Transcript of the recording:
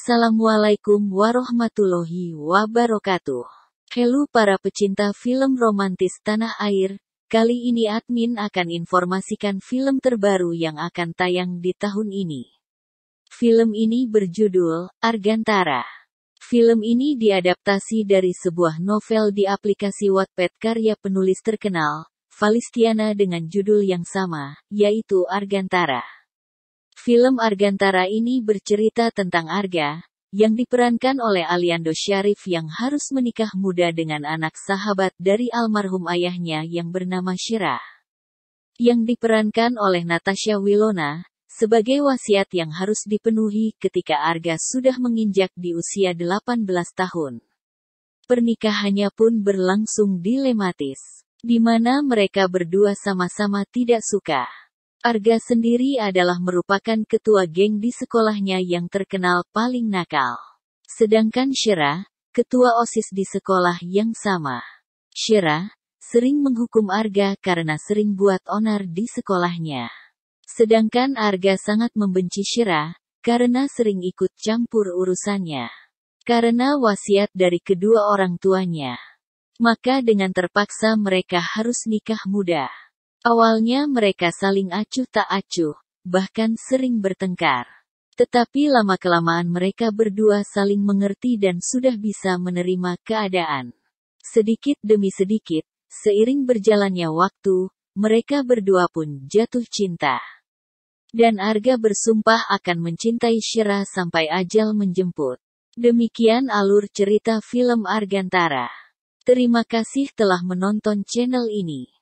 Assalamualaikum warahmatullahi wabarakatuh. Halo para pecinta film romantis tanah air. Kali ini admin akan informasikan film terbaru yang akan tayang di tahun ini. Film ini berjudul Argantara. Film ini diadaptasi dari sebuah novel di aplikasi Wattpad karya penulis terkenal, Valistiana dengan judul yang sama, yaitu Argantara. Film Argantara ini bercerita tentang Arga, yang diperankan oleh Aliando Syarif yang harus menikah muda dengan anak sahabat dari almarhum ayahnya yang bernama Shira. Yang diperankan oleh Natasha Wilona, sebagai wasiat yang harus dipenuhi ketika Arga sudah menginjak di usia 18 tahun. Pernikahannya pun berlangsung dilematis, di mana mereka berdua sama-sama tidak suka. Arga sendiri adalah merupakan ketua geng di sekolahnya yang terkenal paling nakal. Sedangkan Shira, ketua OSIS di sekolah yang sama. Shira, sering menghukum Arga karena sering buat onar di sekolahnya. Sedangkan Arga sangat membenci Shira, karena sering ikut campur urusannya. Karena wasiat dari kedua orang tuanya. Maka dengan terpaksa mereka harus nikah muda. Awalnya mereka saling acuh tak acuh, bahkan sering bertengkar. Tetapi lama-kelamaan mereka berdua saling mengerti dan sudah bisa menerima keadaan. Sedikit demi sedikit, seiring berjalannya waktu, mereka berdua pun jatuh cinta. Dan Arga bersumpah akan mencintai Shira sampai ajal menjemput. Demikian alur cerita film Argantara. Terima kasih telah menonton channel ini.